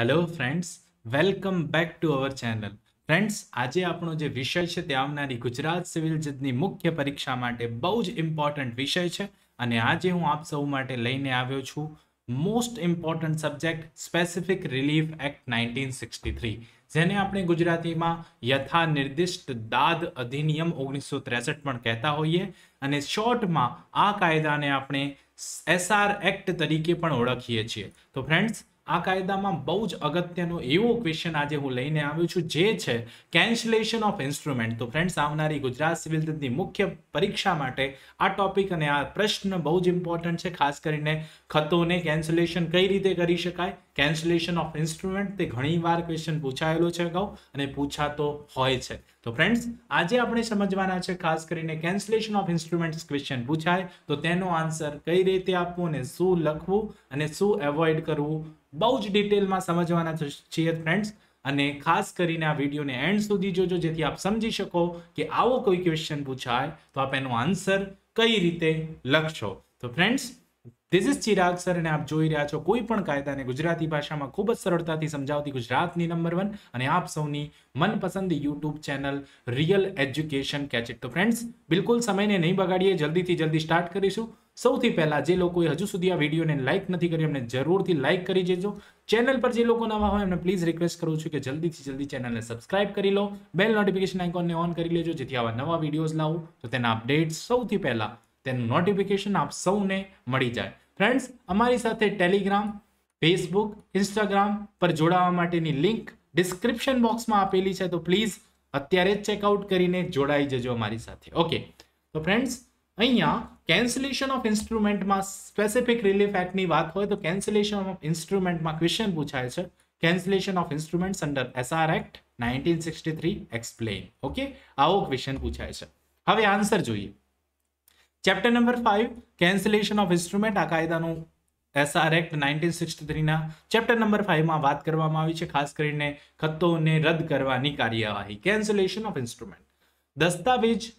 hello friends welcome back to our channel friends આજે આપણો જે વિષય છે તે આવનારી ગુજરાત સિવિલ જજની મુખ્ય પરીક્ષા માટે બહુ જ ઇમ્પોર્ટન્ટ વિષય છે અને આજે હું આપ સૌ માટે લઈને આવ્યો છું most important subject specific relief act nineteen sixty three જેને આપણે ગુજરાતીમાં યથા નિર્દિષ્ટ દાદ અધિનિયમ ઓગણીસો ત્રેસઠ પણ કહેતા હોઈએ અને શોર્ટમાં આ કાયદાને આપણે એસઆર એક્ટ તરીકે પણ ઓળખીએ છીએ તો ફ્રેન્ડ્સ આ કાયદામાં બહુ જ અગત્યનો એવો ક્વેશ્ચન આજે હું લઈને આવ્યો છું જે છે કેન્સલેશન ઓફ ઇન્સ્ટ્રુમેન્ટ તો ફ્રેન્ડ્સ આવનારી ગુજરાત સિવિલ ની મુખ્ય પરીક્ષા માટે આ ટોપિક અને આ પ્રશ્ન બહુ જ ઇમ્પોર્ટન્ટ છે ખાસ કરીને ખતોને કેન્સલેશન કઈ રીતે કરી શકાય કેન્સલેશન ઓફ ઇન્સ્ટ્રુમેન્ટ તે ઘણીવાર ક્વેશ્ચન પૂછાયેલો છે અગાઉ અને પૂછાતો હોય છે તો ફ્રેન્ડ્સ આજે આપણે સમજવાના છે ખાસ કરીને કેન્સલેશન ઓફ ઇન્સ્ટ્રુમેન્ટ્સ ક્વેશ્ચન પૂછાય તો તેનો આન્સર કઈ રીતે આપવો અને શું લખવું અને શું એવોઇડ કરવું બહુ જ ડિટેલમાં સમજવાના છીએ ફ્રેન્ડ્સ અને ખાસ કરીને આ વિડીયોને એન્ડ સુધી જોજો જેથી આપ સમજી શકો કે આવો કોઈ ક્વેશ્ચન પૂછાય તો આપ એનો આન્સર કઈ રીતે લખશો તો friends this is Chirag sir અને આપ જોઈ રહ્યા છો કોઈ પણ કાયદાને ગુજરાતી ભાષામાં ખૂબ જ સરળતાથી સમજાવતી ગુજરાતની નંબર વન અને આપ સૌની મનપસંદ યુટ્યુબ ચેનલ રિયલ એજ્યુકેશન કેચેટ તો ફ્રેન્ડ્સ બિલકુલ સમયને નહીં બગાડીએ જલ્દીથી જલ્દી સ્ટાર્ટ કરીશું સૌથી પહેલાં જે લોકોએ હજુ સુધી આ વિડીયોને લાઇક નથી કરી એમને જરૂરથી લાઇક કરી દેજો ચેનલ પર જે લોકો નવા હોય એમને પ્લીઝ રિક્વેસ્ટ કરું છું કે જલ્દીથી જલ્દી ચેનલને સબસ્ક્રાઇબ કરી લો બેલ નોટિફિકેશન આઇકોનને ઓન કરી લેજો જેથી આવા નવા વિડીયોઝ લાવું તો તેના અપડેટ સૌથી પહેલાં તેનું નોટિફિકેશન આપ સૌને મળી જાય ફ્રેન્ડ્સ અમારી સાથે ટેલિગ્રામ ફેસબુક ઇન્સ્ટાગ્રામ પર જોડાવા માટેની લિંક ડિસ્ક્રિપ્શન બોક્સમાં આપેલી છે તો પ્લીઝ અત્યારે જ ચેકઆઉટ કરીને જોડાઈ જજો અમારી સાથે ઓકે તો ફ્રેન્ડ્સ અહીંયા કેન્સલેશન ઓફ ઇન્સ્ટ્રુમેન્ટમાં સ્પેસિફિક રિલીફ એક્ટની વાત હોય તો કેન્સલેશન ઓફ ઇન્સ્ટ્રુમેન્ટમાં ક્વેશ્ચન પૂછાય છે cancellation of instruments under SR act nineteen sixty three explain okay આવો ક્વેશ્ચન પૂછાય છે હવે આન્સર જોઈએ chapter number five cancellation of instrument આ કાયદાનું એસઆર એક્ટ નાઇન્ટીન સિક્સટી થ્રીના ચેપ્ટર નંબર ફાઇવમાં વાત કરવામાં આવી છે ખાસ કરીને ખતોને રદ કરવાની કાર્યવાહી કેન્સલેશન ઓફ ઇન્સ્ટ્રુમેન્ટ દસ્તાવેજ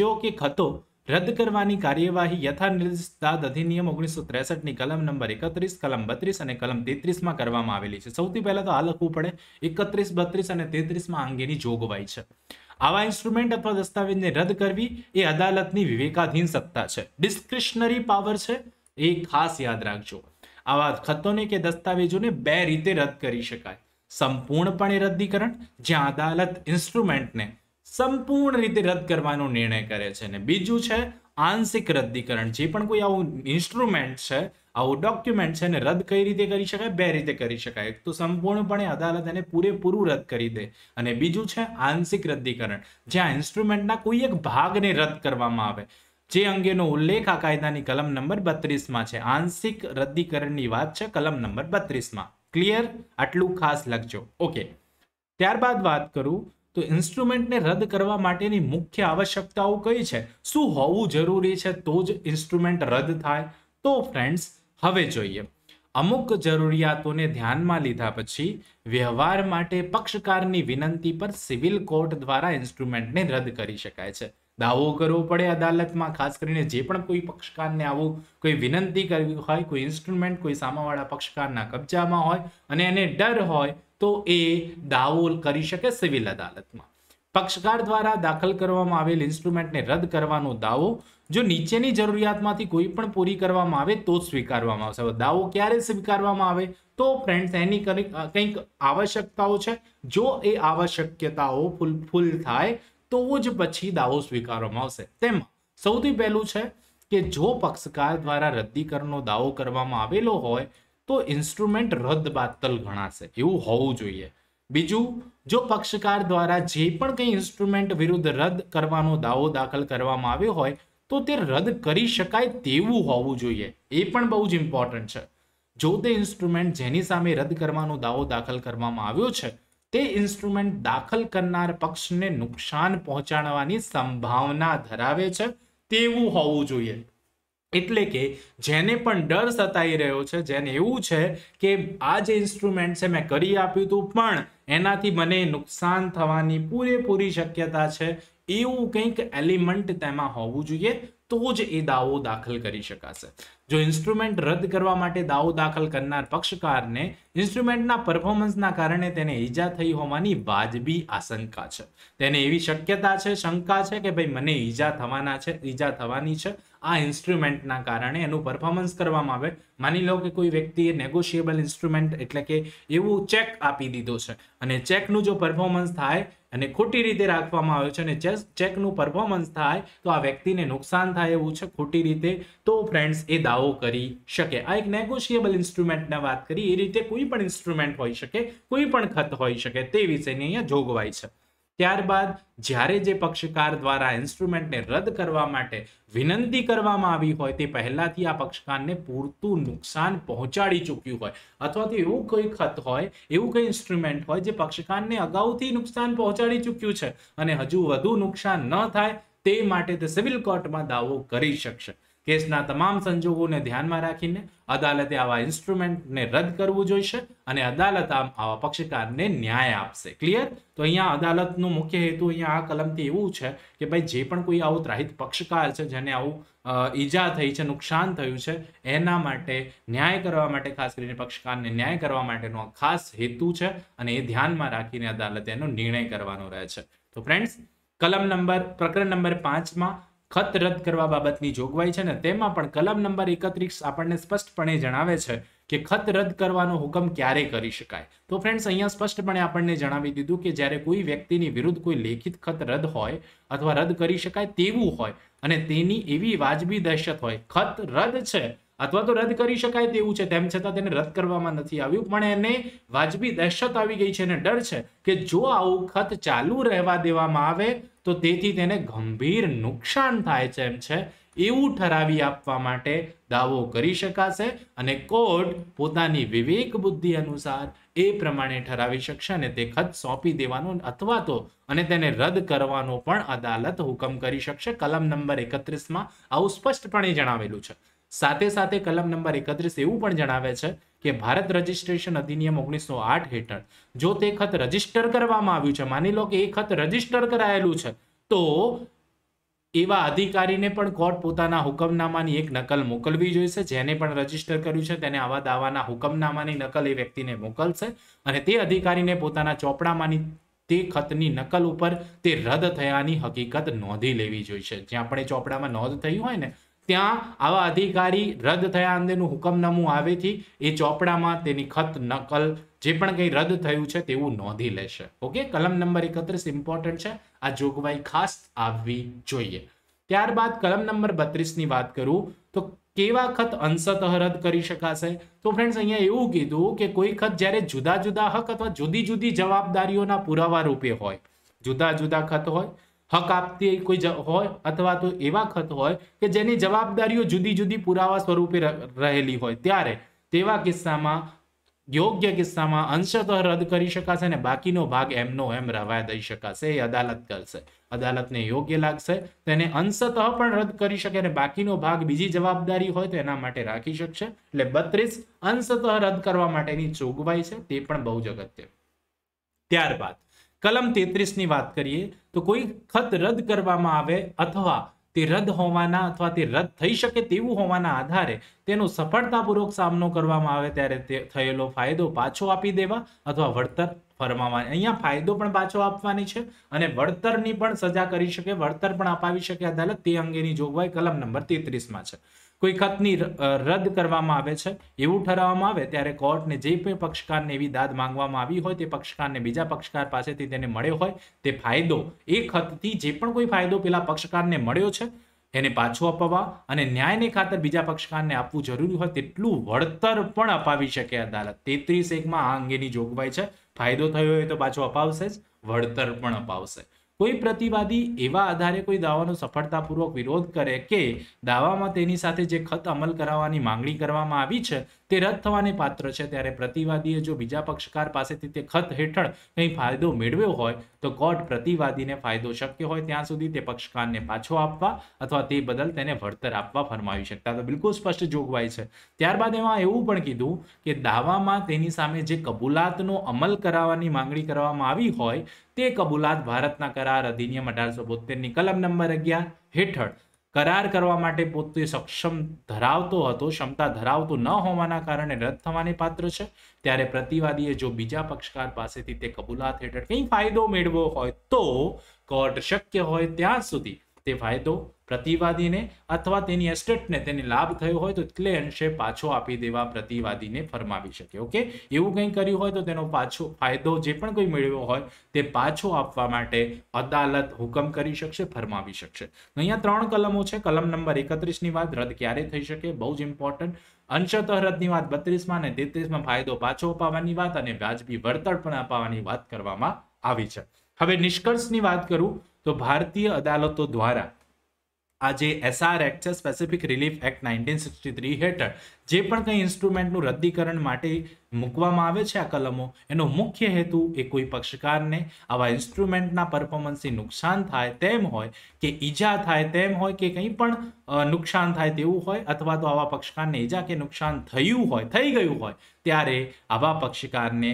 જો કે ખતો રદ કરવાની કાર્યવાહી યથાનિર્દેશદાદ અધિનિયમ ઓગણીસો ત્રેસઠની કલમ નંબર એકત્રીસ કલમ બત્રીસ અને કલમ તેત્રીસમાં કરવામાં આવેલી છે સૌથી પહેલાં તો આ લખવું પડે એકત્રીસ બત્રીસ અને તેત્રીસમાં અંગેની જોગવાઈ છે આવા ઇન્સ્ટ્રુમેન્ટ અથવા દસ્તાવેજને રદ કરવી એ અદાલતની વિવેકાધીન સત્તા છે ડિસ્ક્રિશનરી પાવર છે એ ખાસ યાદ રાખજો આવા ખતોને કે દસ્તાવેજોને બે રીતે રદ કરી શકાય સંપૂર્ણપણે રદ્દીકરણ જ્યાં અદાલત ઇન્સ્ટ્રુમેન્ટને સંપૂર્ણ રીતે રદ કરવાનો નિર્ણય કરે છે અને બીજું છે આંશિક રદ્દીકરણ જે પણ કોઈ આવું ઇન્સ્ટ્રુમેન્ટ છે આવું ડોક્યુમેન્ટ છે એને રદ કઈ રીતે કરી શકાય બે રીતે કરી શકાય તો સંપૂર્ણપણે અદાલત એને પૂરેપૂરું રદ કરી દે અને બીજું છે આંશિક રદ્દીકરણ જ્યાં ઇન્સ્ટ્રુમેન્ટના કોઈ એક ભાગને રદ કરવામાં આવે જે અંગેનો ઉલ્લેખ આ કાયદાની કલમ નંબર બત્રીસમાં છે આંશિક રદ્દીકરણની વાત છે કલમ નંબર બત્રીસમાં ક્લિયર આટલું ખાસ લખજો ઓકે ત્યારબાદ વાત કરું તો ઇન્સ્ટ્રુમેન્ટને રદ કરવા માટેની મુખ્ય આવશ્યકતાઓ કઈ છે શું હોવું જરૂરી છે તો જ ઇન્સ્ટ્રુમેન્ટ રદ થાય તો ફ્રેન્ડ્સ હવે જોઈએ અમુક જરૂરિયાતોને ધ્યાનમાં લીધા પછી વ્યવહાર માટે પક્ષકારની વિનંતી પર સિવિલ કોર્ટ દ્વારા ઇન્સ્ટ્રુમેન્ટને રદ કરી શકાય છે દાવો કરવો પડે અદાલતમાં ખાસ કરીને જે પણ કોઈ પક્ષકારને આવું કોઈ વિનંતી કરવી હોય કોઈ ઇન્સ્ટ્રુમેન્ટ કોઈ સામાવાળા પક્ષકારના કબજામાં હોય અને એને ડર હોય તો એ દાવો કરી શકે સિવિલ અદાલતમાં પક્ષકાર દ્વારા દાખલ કરવામાં આવેલ ઇન્સ્ટ્રુમેન્ટને રદ કરવાનો દાવો જો નીચેની જરૂરિયાતમાંથી કોઈ પણ પૂરી કરવામાં આવે તો સ્વીકારવામાં આવશે દાવો ક્યારે સ્વીકારવામાં આવે તો ફ્રેન્ડ્સ એની કંઈક આવશ્યકતાઓ છે જો એ આવશ્યકતાઓ ફૂલફૂલ થાય તો જ પછી દાવો સ્વીકારવામાં આવશે તેમાં સૌથી પહેલું છે કે જો પક્ષકાર દ્વારા રદ્દીકરણનો દાવો કરવામાં આવેલો હોય તો ઇન્સ્ટ્રુમેન્ટ રદ બાતલ ગણાશે એવું હોવું જોઈએ બીજું જો પક્ષકાર દ્વારા જે પણ કંઈ ઇન્સ્ટ્રુમેન્ટ વિરુદ્ધ રદ કરવાનો દાવો દાખલ કરવામાં આવ્યો હોય તો તે રદ કરી શકાય તેવું હોવું જોઈએ એ પણ બહુ જ ઇમ્પોર્ટન્ટ છે જો તે ઇન્સ્ટ્રુમેન્ટ જેની સામે રદ કરવાનો દાવો દાખલ કરવામાં આવ્યો છે તે ઇન્સ્ટ્રુમેન્ટ દાખલ કરનાર પક્ષને નુકસાન પહોંચાડવાની સંભાવના ધરાવે છે તેવું હોવું જોઈએ એટલે કે જેને પણ ડર સતાઈ રહ્યો છે જેને એવું છે કે આ જે ઇન્સ્ટ્રુમેન્ટ છે મેં કરી આપ્યું હતું પણ એનાથી મને નુકસાન થવાની પૂરેપૂરી શક્યતા છે એવું કંઈક એલિમેન્ટ તેમાં હોવું જોઈએ તો જ એ દાવો દાખલ કરી શકાશે જો ઇન્સ્ટ્રુમેન્ટ રદ કરવા માટે દાવો દાખલ કરનાર પક્ષકારને ઇન્સ્ટ્રુમેન્ટના પરફોર્મન્સના કારણે તેને ઈજા થઈ હોવાની વાજબી આશંકા છે તેને એવી શક્યતા છે શંકા છે કે ભાઈ મને ઈજા થવાના છે ઈજા થવાની છે આ ઇન્સ્ટ્રુમેન્ટના કારણે એનું પરફોર્મન્સ કરવામાં આવે માની લો કે કોઈ વ્યક્તિએ નેગોશિયેબલ ઇન્સ્ટ્રુમેન્ટ એટલે કે એવું ચેક આપી દીધો છે અને ચેકનું જો પરફોર્મન્સ થાય અને ખોટી રીતે રાખવામાં આવ્યો છે અને ચેકનું પરફોર્મન્સ થાય તો આ વ્યક્તિને નુકસાન થાય એવું છે ખોટી રીતે તો ફ્રેન્ડ્સ એ દાવો કરી શકે આ એક નેગોશિયેબલ ઇન્સ્ટ્રુમેન્ટના વાત કરી એ રીતે કોઈ પણ ઇન્સ્ટ્રુમેન્ટ હોઈ શકે કોઈ પણ ખત હોઈ શકે તે વિષયની અહીંયા જોગવાઈ છે ત્યારબાદ જ્યારે જે પક્ષકાર દ્વારા ઇન્સ્ટ્રુમેન્ટને રદ કરવા માટે વિનંતી કરવામાં આવી હોય તે પહેલાંથી આ પક્ષકારને પૂરતું નુકસાન પહોંચાડી ચૂક્યું હોય અથવા તો એવું કોઈ ખત હોય એવું કંઈ ઇન્સ્ટ્રુમેન્ટ હોય જે પક્ષકારને અગાઉથી નુકસાન પહોંચાડી ચૂક્યું છે અને હજુ વધુ નુકસાન ન થાય તે માટે તે સિવિલ કોર્ટમાં દાવો કરી શકશે કેસના તમામ સંજોગોને ધ્યાનમાં રાખીને અદાલતે આવા ઇન્સ્ટ્રુમેન્ટને રદ કરવું જોઈશે અને અદાલત આમ આવા પક્ષકારને ન્યાય આપશે ક્લિયર તો અહીંયા અદાલતનો મુખ્ય હેતુ અહીંયા આ કલમથી એવું છે કે ભાઈ જે પણ કોઈ આવું ત્રાહિત પક્ષકાર છે જેને આવું ઈજા થઈ છે નુકસાન થયું છે એના માટે ન્યાય કરવા માટે ખાસ કરીને પક્ષકારને ન્યાય કરવા માટેનો ખાસ હેતુ છે અને એ ધ્યાનમાં રાખીને અદાલતે એનો નિર્ણય કરવાનો રહે છે તો ફ્રેન્ડ્સ કલમ નંબર પ્રકરણ નંબર પાંચમાં ખત રદ કરવા બાબતની જોગવાઈ છે ને તેમાં પણ કલમ નંબર એકત્રીસ આપણને સ્પષ્ટપણે જણાવે છે કે ખત રદ કરવાનો હુકમ ક્યારે કરી શકાય તો ફ્રેન્ડ્સ અહીંયા સ્પષ્ટપણે આપણને જણાવી દીધું કે જ્યારે કોઈ વ્યક્તિની વિરુદ્ધ કોઈ લેખિત ખત રદ હોય અથવા રદ કરી શકાય તેવું હોય અને તેની એવી વાજબી દહેશત હોય ખત રદ છે અથવા તો રદ કરી શકાય તેવું છે તેમ છતાં તેને રદ કરવામાં નથી આવ્યું પણ એને વાજબી દહેશત આવી ગઈ છે અને ડર છે કે જો આવું ખત ચાલુ રહેવા દેવામાં આવે તો તેથી તેને ગંભીર નુકસાન થાય છે એમ છે એવું ઠરાવી આપવા માટે દાવો કરી શકાશે અને કોર્ટ પોતાની વિવેક બુદ્ધિ અનુસાર એ પ્રમાણે ઠરાવી શકશે અને તે ખત સોંપી દેવાનો અથવા તો અને તેને રદ કરવાનો પણ અદાલત હુકમ કરી શકશે કલમ નંબર એકત્રીસમાં આવું સ્પષ્ટપણે જણાવેલું છે સાથે સાથે કલમ નંબર એકત્રીસ એવું પણ જણાવે છે કે ભારત રજિસ્ટ્રેશન અધિનિયમ ઓગણીસો આઠ હેઠળ જો તે ખત રજીસ્ટર કરવામાં આવ્યું છે માની લો કે એ ખત રજીસ્ટર કરાયેલું છે તો એવા અધિકારીને પણ કોર્ટ પોતાના હુકમનામાની એક નકલ મોકલવી જોઈશે જેને પણ રજીસ્ટર કર્યું છે તેને આવા દાવાના હુકમનામાની નકલ એ વ્યક્તિને મોકલશે અને તે અધિકારીને પોતાના ચોપડામાંની તે ખતની નકલ ઉપર તે રદ થયાની હકીકત નોંધી લેવી જોઈશે જ્યાં આપણે ચોપડામાં નોંધ થયું હોય ને ત્યાં આવા અધિકારી રદ થયા અંગેનું હુકમનામું આવેથી એ ચોપડામાં તેની ખત નકલ જે પણ કંઈ રદ થયું છે તેવું નોંધી લેશે ઓકે કલમ નંબર એકત્રીસ ઇમ્પોર્ટન્ટ છે આ જોગવાઈ ખાસ આવવી જોઈએ ત્યારબાદ કલમ નંબર બત્રીસની વાત કરું તો કેવા ખત અંશતઃ રદ કરી શકાશે તો ફ્રેન્ડ્સ અહીંયા એવું કીધું કે કોઈ ખત જ્યારે જુદા જુદા હક અથવા જુદી જુદી જવાબદારીઓના પુરાવા રૂપે હોય જુદા જુદા ખત હોય હક આપતી કોઈ હોય અથવા તો એવા ખત હોય કે જેની જવાબદારીઓ જુદી જુદી પુરાવા સ્વરૂપે રહેલી હોય ત્યારે તેવા કિસ્સામાં યોગ્ય કિસ્સામાં અંશતઃ રદ કરી શકાશે અને બાકીનો ભાગ એમનો એમ રવાય દઈ શકાશે એ અદાલત કરશે અદાલતને યોગ્ય લાગશે તેને અંશતઃ પણ રદ કરી શકે અને બાકીનો ભાગ બીજી જવાબદારી હોય તો એના માટે રાખી શકશે એટલે બત્રીસ અંશતઃ રદ કરવા માટેની જોગવાઈ છે તે પણ બહુ જ અગત્ય ત્યારબાદ કલમ તેત્રીસની વાત કરીએ તો કોઈ ખત રદ કરવામાં આવે અથવા તે રદ હોવાના અથવા તે રદ થઈ શકે તેવું હોવાના આધારે તેનો સફળતાપૂર્વક સામનો કરવામાં આવે ત્યારે થયેલો ફાયદો પાછો આપી દેવા અથવા વળતર ફરમાવવાની અહીંયા ફાયદો પણ પાછો આપવાની છે અને વળતરની પણ સજા કરી શકે વળતર પણ અપાવી શકે અદાલત તે અંગેની જોગવાઈ કલમ નંબર તેત્રીસમાં છે કોઈ ખતની રદ કરવામાં આવે છે એવું ઠરાવવામાં આવે ત્યારે કોર્ટને જે પણ પક્ષકારને એવી દાદ માંગવામાં આવી હોય તે પક્ષકારને બીજા પક્ષકાર પાસેથી તેને મળ્યો હોય તે ફાયદો એ ખતથી જે પણ કોઈ ફાયદો પેલા પક્ષકારને મળ્યો છે એને પાછો અપાવવા અને ન્યાયને ખાતર બીજા પક્ષકારને આપવું જરૂરી હોય તેટલું વળતર પણ અપાવી શકે અદાલત તેત્રીસ એકમાં આ અંગેની જોગવાઈ છે ફાયદો થયો હોય તો પાછો અપાવશે જ વળતર પણ અપાવશે કોઈ પ્રતિવાદી એવા આધારે કોઈ દાવાનો સફળતાપૂર્વક વિરોધ કરે કે દાવામાં તેની સાથે જે ખત અમલ કરાવવાની માંગણી કરવામાં આવી છે તે રદ થવાને પાત્ર છે ત્યારે પ્રતિવાદીએ જો બીજા પક્ષકાર પાસેથી તે ખત હેઠળ કંઈ ફાયદો મેળવ્યો હોય તો કોર્ટ પ્રતિવાદીને ફાયદો શક્ય હોય ત્યાં સુધી તે પક્ષકારને પાછો આપવા અથવા તે બદલ તેને વળતર આપવા ફરમાવી શકતા તો બિલકુલ સ્પષ્ટ જોગવાઈ છે ત્યારબાદ એમાં એવું પણ કીધું કે દાવામાં તેની સામે જે કબૂલાતનો અમલ કરાવવાની માંગણી કરવામાં આવી હોય તે કબૂલાત ભારતના કરાર અધિનિયમ અઢારસો બોતેરની કલમ નંબર અગિયાર હેઠળ કરાર કરવા માટે પોતે સક્ષમ ધરાવતો હતો ક્ષમતા ધરાવતો ન હોવાના કારણે રદ થવાની પાત્ર છે ત્યારે પ્રતિવાદીએ જો બીજા પક્ષકાર પાસેથી તે કબૂલાત હેઠળ કંઈ ફાયદો મેળવો હોય તો કોર્ટ શક્ય હોય ત્યાં સુધી તે ફાયદો પ્રતિવાદીને અથવા તેની એસ્ટેટને તેને લાભ થયો હોય તો એટલે અંશે પાછો આપી દેવા પ્રતિવાદીને ફરમાવી શકે ઓકે એવું કંઈ કર્યું હોય તો તેનો પાછો ફાયદો જે પણ કંઈ મેળવ્યો હોય તે પાછો આપવા માટે અદાલત હુકમ કરી શકશે ફરમાવી શકશે અહીંયા ત્રણ કલમો છે કલમ નંબર એકત્રીસની વાત રદ ક્યારે થઈ શકે બહુ જ ઇમ્પોર્ટન્ટ અંશતઃ રદની વાત બત્રીસમાં અને તેત્રીસમાં ફાયદો પાછો અપાવવાની વાત અને વ્યાજબી વળતર પણ અપાવવાની વાત કરવામાં આવી છે હવે નિષ્કર્ષની વાત કરું તો ભારતીય અદાલતો દ્વારા આ જે એસઆર એક્ટ છે specific relief act nineteen sixty three હેઠળ જે પણ કંઈ ઇન્સ્ટ્રુમેન્ટનું રદ્દીકરણ માટે મૂકવામાં આવે છે આ કલમો એનો મુખ્ય હેતુ એ કોઈ પક્ષકારને આવા ઇન્સ્ટ્રુમેન્ટના પરફોર્મન્સથી નુકસાન થાય તેમ હોય કે ઈજા થાય તેમ હોય કે કંઈ પણ નુકસાન થાય તેવું હોય અથવા તો આવા પક્ષકારને ઈજા કે નુકસાન થયું હોય થઈ ગયું હોય ત્યારે આવા પક્ષકારને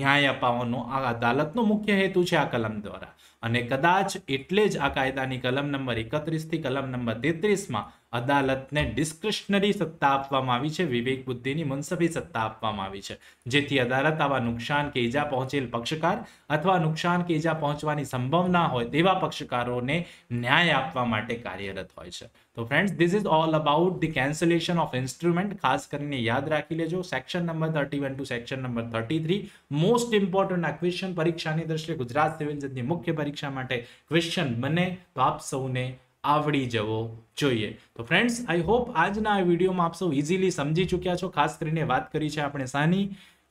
ન્યાય અપાવવાનો આ અદાલતનો મુખ્ય હેતુ છે આ કલમ દ્વારા અને કદાચ એટલે જ આ કાયદાની કલમ નંબર એકત્રીસથી કલમ નંબર તેત્રીસમાં અદાલતને ડિસ્ક્રિશનરી સત્તા આપવામાં આવી છે વિવેક બુદ્ધિની મુનસફી સત્તા આપવામાં આવી છે જેથી અદાલત આવા નુકસાન કે ઈજા પહોંચેલ પક્ષકાર અથવા નુકસાન કે ઈજા પહોંચવાની સંભાવના હોય તેવા પક્ષકારોને ન્યાય આપવા માટે કાર્યરત હોય છે તો friends this is all about the cancellation of instrument ખાસ કરીને યાદ રાખી લેજો section number thirty one two section number thirty three most important આ ક્વેશ્ચન પરીક્ષાની દ્રષ્ટિએ ગુજરાત સિવિલ જજની મુખ્ય પરીક્ષા માટે ક્વેશ્ચન બને તો આપ સૌને આવડી જવો જોઈએ તો ફ્રેન્ડ્સ આઈ હોપ આજના આ વિડીયોમાં આપ સૌ ઇઝીલી સમજી ચૂક્યા છો ખાસ કરીને વાત કરી છે આપણે સાની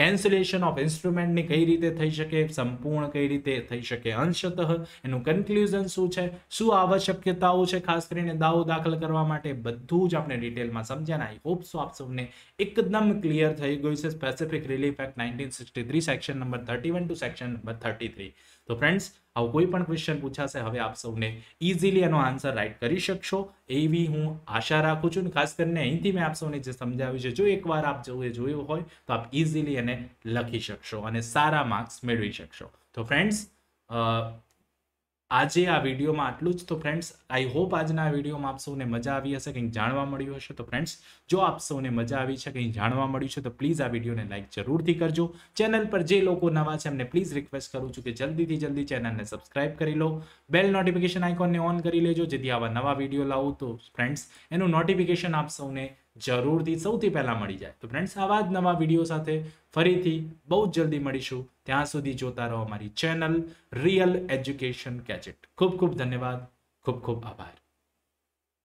કેન્સલેશન ઓફ ઇન્સ્ટ્રુમેન્ટની કઈ રીતે થઈ શકે સંપૂર્ણ કઈ રીતે થઈ શકે અંશતઃ એનું કન્ક્લુઝન શું છે શું આવશ્યકતાઓ છે ખાસ કરીને દાવો દાખલ કરવા માટે બધું જ આપણે ડિટેલમાં સમજ્યા આઈ હોપ સો આપ સૌને એકદમ ક્લિયર થઈ ગયું છે specific relief act nineteen sixty three section number thirty one two section number thirty three તો ફ્રેન્ડ્સ આવો કોઈ પણ ક્વેશ્ચન પૂછાશે હવે આપ સૌને ઇઝીલી એનો આન્સર રાઇટ કરી શકશો એવી હું આશા રાખું છું ખાસ કરીને અહીંથી મેં આપ સૌને જે સમજાવ્યું છે જો એકવાર આપ જોએ જોયું હોય તો આપ ઇઝીલી એને લખી શકશો અને સારા માર્ક્સ મેળવી શકશો તો ફ્રેન્ડ્સ આજે આ વિડીયોમાં આટલું જ તો ફ્રેન્ડ્સ આઈ હોપ આજના વિડીયોમાં આપ સૌને મજા આવી હશે કંઈક જાણવા મળ્યું હશે તો ફ્રેન્ડ્સ જો આપ સૌને મજા આવી છે કંઈ જાણવા મળ્યું છે તો પ્લીઝ આ વિડીયોને લાઇક જરૂરથી કરજો ચેનલ પર જે લોકો નવા છે એમને પ્લીઝ રિક્વેસ્ટ કરું છું કે જલ્દીથી જલ્દી ચેનલને સબસ્ક્રાઇબ કરી લો બેલ નોટિફિકેશન આઇકોનને ઓન કરી લેજો જેથી આવા નવા વિડીયો લાવું તો ફ્રેન્ડ્સ એનું નોટિફિકેશન આપ સૌને જરૂરથી સૌથી પહેલાં મળી જાય તો ફ્રેન્ડ્સ આવા જ નવા વિડીયો સાથે ફરીથી બહુ જ જલ્દી મળીશું ત્યાં સુધી જોતા રહો અમારી ચેનલ રિયલ એજ્યુકેશન ગેજેટ ખૂબ ખૂબ ધન્યવાદ ખૂબ ખૂબ આભાર